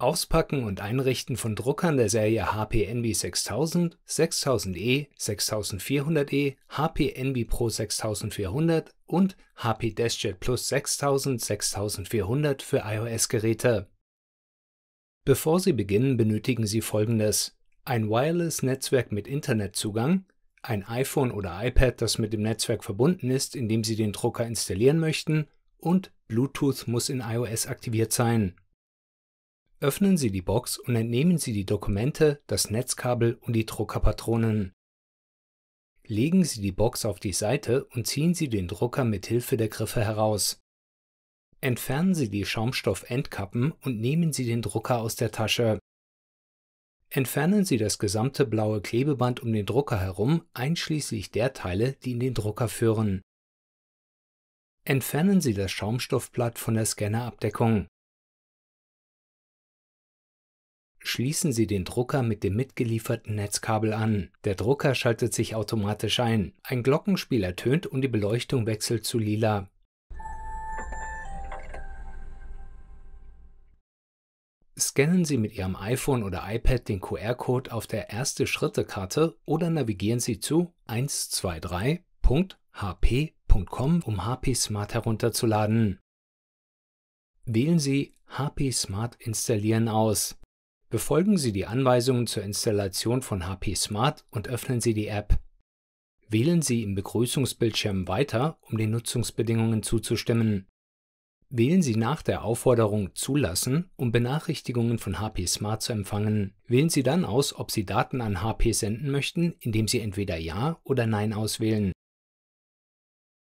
Auspacken und Einrichten von Druckern der Serie HP Envy 6000, 6000E, 6400E, HP Envy Pro 6400 und HP DashJet Plus 6000, 6400 für iOS-Geräte. Bevor Sie beginnen, benötigen Sie folgendes: ein Wireless-Netzwerk mit Internetzugang, ein iPhone oder iPad, das mit dem Netzwerk verbunden ist, in dem Sie den Drucker installieren möchten, und Bluetooth muss in iOS aktiviert sein. Öffnen Sie die Box und entnehmen Sie die Dokumente, das Netzkabel und die Druckerpatronen. Legen Sie die Box auf die Seite und ziehen Sie den Drucker mit Hilfe der Griffe heraus. Entfernen Sie die Schaumstoffendkappen und nehmen Sie den Drucker aus der Tasche. Entfernen Sie das gesamte blaue Klebeband um den Drucker herum, einschließlich der Teile, die in den Drucker führen. Entfernen Sie das Schaumstoffblatt von der Scannerabdeckung. Schließen Sie den Drucker mit dem mitgelieferten Netzkabel an. Der Drucker schaltet sich automatisch ein. Ein Glockenspiel ertönt und die Beleuchtung wechselt zu lila. Scannen Sie mit Ihrem iPhone oder iPad den QR-Code auf der Erste-Schritte-Karte oder navigieren Sie zu 123.hp.com, um HP Smart herunterzuladen. Wählen Sie HP Smart installieren aus. Befolgen Sie die Anweisungen zur Installation von HP Smart und öffnen Sie die App. Wählen Sie im Begrüßungsbildschirm Weiter, um den Nutzungsbedingungen zuzustimmen. Wählen Sie nach der Aufforderung Zulassen, um Benachrichtigungen von HP Smart zu empfangen. Wählen Sie dann aus, ob Sie Daten an HP senden möchten, indem Sie entweder Ja oder Nein auswählen.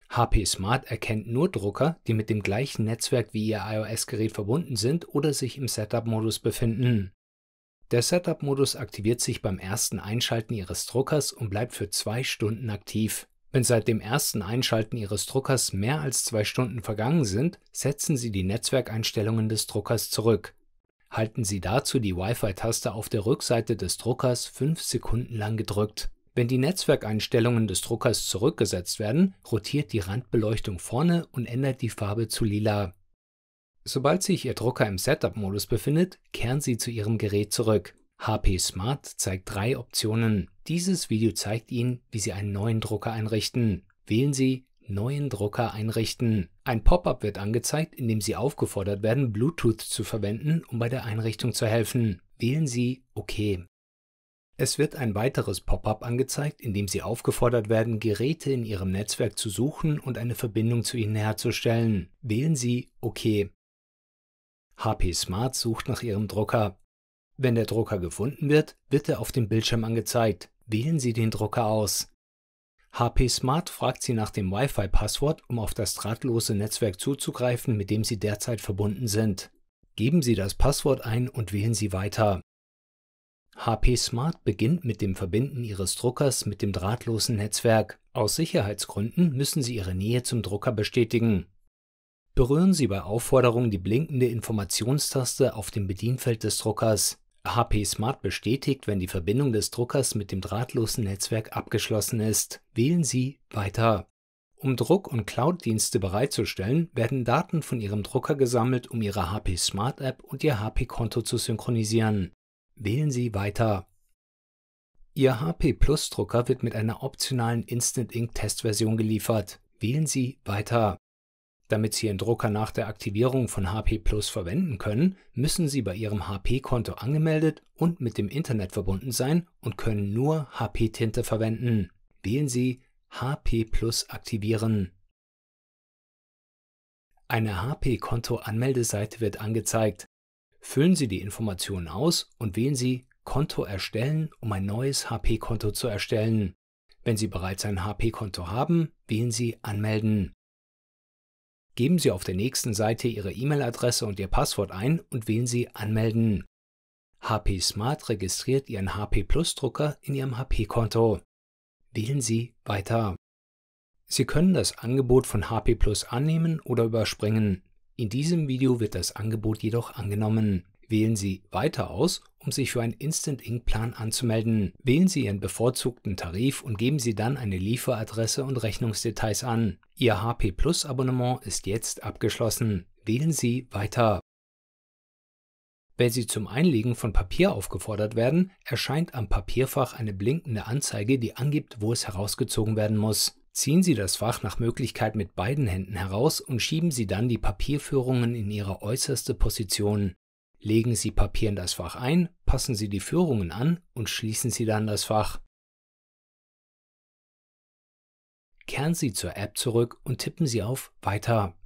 HP Smart erkennt nur Drucker, die mit dem gleichen Netzwerk wie Ihr iOS-Gerät verbunden sind oder sich im Setup-Modus befinden. Der Setup-Modus aktiviert sich beim ersten Einschalten Ihres Druckers und bleibt für zwei Stunden aktiv. Wenn seit dem ersten Einschalten Ihres Druckers mehr als zwei Stunden vergangen sind, setzen Sie die Netzwerkeinstellungen des Druckers zurück. Halten Sie dazu die Wi-Fi-Taste auf der Rückseite des Druckers fünf Sekunden lang gedrückt. Wenn die Netzwerkeinstellungen des Druckers zurückgesetzt werden, rotiert die Randbeleuchtung vorne und ändert die Farbe zu lila. Sobald sich Ihr Drucker im Setup-Modus befindet, kehren Sie zu Ihrem Gerät zurück. HP Smart zeigt drei Optionen. Dieses Video zeigt Ihnen, wie Sie einen neuen Drucker einrichten. Wählen Sie Neuen Drucker einrichten. Ein Pop-up wird angezeigt, in dem Sie aufgefordert werden, Bluetooth zu verwenden, um bei der Einrichtung zu helfen. Wählen Sie OK. Es wird ein weiteres Pop-up angezeigt, in dem Sie aufgefordert werden, Geräte in Ihrem Netzwerk zu suchen und eine Verbindung zu ihnen herzustellen. Wählen Sie OK. HP Smart sucht nach Ihrem Drucker. Wenn der Drucker gefunden wird, wird er auf dem Bildschirm angezeigt. Wählen Sie den Drucker aus. HP Smart fragt Sie nach dem Wi-Fi-Passwort, um auf das drahtlose Netzwerk zuzugreifen, mit dem Sie derzeit verbunden sind. Geben Sie das Passwort ein und wählen Sie weiter. HP Smart beginnt mit dem Verbinden Ihres Druckers mit dem drahtlosen Netzwerk. Aus Sicherheitsgründen müssen Sie Ihre Nähe zum Drucker bestätigen. Berühren Sie bei Aufforderung die blinkende Informationstaste auf dem Bedienfeld des Druckers. HP Smart bestätigt, wenn die Verbindung des Druckers mit dem drahtlosen Netzwerk abgeschlossen ist. Wählen Sie Weiter. Um Druck- und Cloud-Dienste bereitzustellen, werden Daten von Ihrem Drucker gesammelt, um Ihre HP Smart App und Ihr HP-Konto zu synchronisieren. Wählen Sie Weiter. Ihr HP Plus Drucker wird mit einer optionalen Instant Ink Testversion geliefert. Wählen Sie Weiter. Damit Sie Ihren Drucker nach der Aktivierung von HP Plus verwenden können, müssen Sie bei Ihrem HP-Konto angemeldet und mit dem Internet verbunden sein und können nur HP-Tinte verwenden. Wählen Sie HP Plus aktivieren. Eine HP-Konto-Anmeldeseite wird angezeigt. Füllen Sie die Informationen aus und wählen Sie Konto erstellen, um ein neues HP-Konto zu erstellen. Wenn Sie bereits ein HP-Konto haben, wählen Sie Anmelden. Geben Sie auf der nächsten Seite Ihre E-Mail-Adresse und Ihr Passwort ein und wählen Sie Anmelden. HP Smart registriert Ihren HP Plus Drucker in Ihrem HP-Konto. Wählen Sie Weiter. Sie können das Angebot von HP Plus annehmen oder überspringen. In diesem Video wird das Angebot jedoch angenommen. Wählen Sie Weiter aus um sich für einen Instant Ink Plan anzumelden. Wählen Sie Ihren bevorzugten Tarif und geben Sie dann eine Lieferadresse und Rechnungsdetails an. Ihr HP Plus Abonnement ist jetzt abgeschlossen. Wählen Sie Weiter. Wenn Sie zum Einlegen von Papier aufgefordert werden, erscheint am Papierfach eine blinkende Anzeige, die angibt, wo es herausgezogen werden muss. Ziehen Sie das Fach nach Möglichkeit mit beiden Händen heraus und schieben Sie dann die Papierführungen in ihre äußerste Position. Legen Sie Papier in das Fach ein, passen Sie die Führungen an und schließen Sie dann das Fach. Kehren Sie zur App zurück und tippen Sie auf Weiter.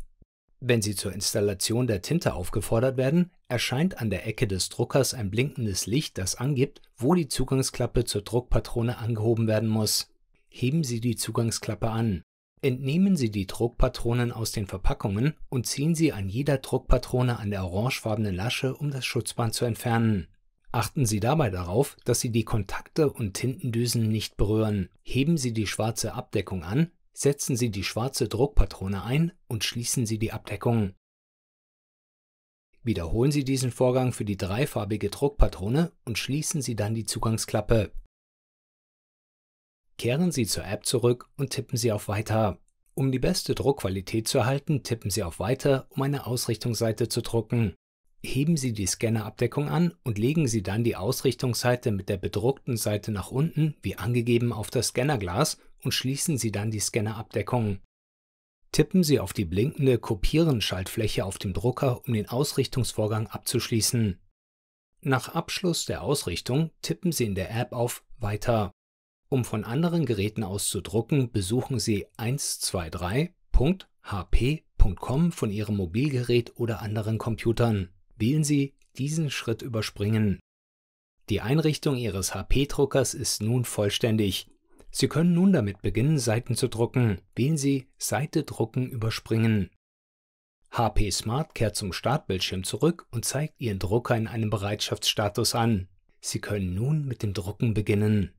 Wenn Sie zur Installation der Tinte aufgefordert werden, erscheint an der Ecke des Druckers ein blinkendes Licht, das angibt, wo die Zugangsklappe zur Druckpatrone angehoben werden muss. Heben Sie die Zugangsklappe an. Entnehmen Sie die Druckpatronen aus den Verpackungen und ziehen Sie an jeder Druckpatrone an der orangefarbenen Lasche, um das Schutzband zu entfernen. Achten Sie dabei darauf, dass Sie die Kontakte und Tintendüsen nicht berühren. Heben Sie die schwarze Abdeckung an, setzen Sie die schwarze Druckpatrone ein und schließen Sie die Abdeckung. Wiederholen Sie diesen Vorgang für die dreifarbige Druckpatrone und schließen Sie dann die Zugangsklappe Kehren Sie zur App zurück und tippen Sie auf Weiter. Um die beste Druckqualität zu erhalten, tippen Sie auf Weiter, um eine Ausrichtungsseite zu drucken. Heben Sie die Scannerabdeckung an und legen Sie dann die Ausrichtungsseite mit der bedruckten Seite nach unten, wie angegeben auf das Scannerglas, und schließen Sie dann die Scannerabdeckung. Tippen Sie auf die blinkende Kopieren-Schaltfläche auf dem Drucker, um den Ausrichtungsvorgang abzuschließen. Nach Abschluss der Ausrichtung tippen Sie in der App auf Weiter. Um von anderen Geräten aus zu drucken, besuchen Sie 123.hp.com von Ihrem Mobilgerät oder anderen Computern. Wählen Sie diesen Schritt überspringen. Die Einrichtung Ihres HP-Druckers ist nun vollständig. Sie können nun damit beginnen, Seiten zu drucken. Wählen Sie Seite drucken überspringen. HP Smart kehrt zum Startbildschirm zurück und zeigt Ihren Drucker in einem Bereitschaftsstatus an. Sie können nun mit dem Drucken beginnen.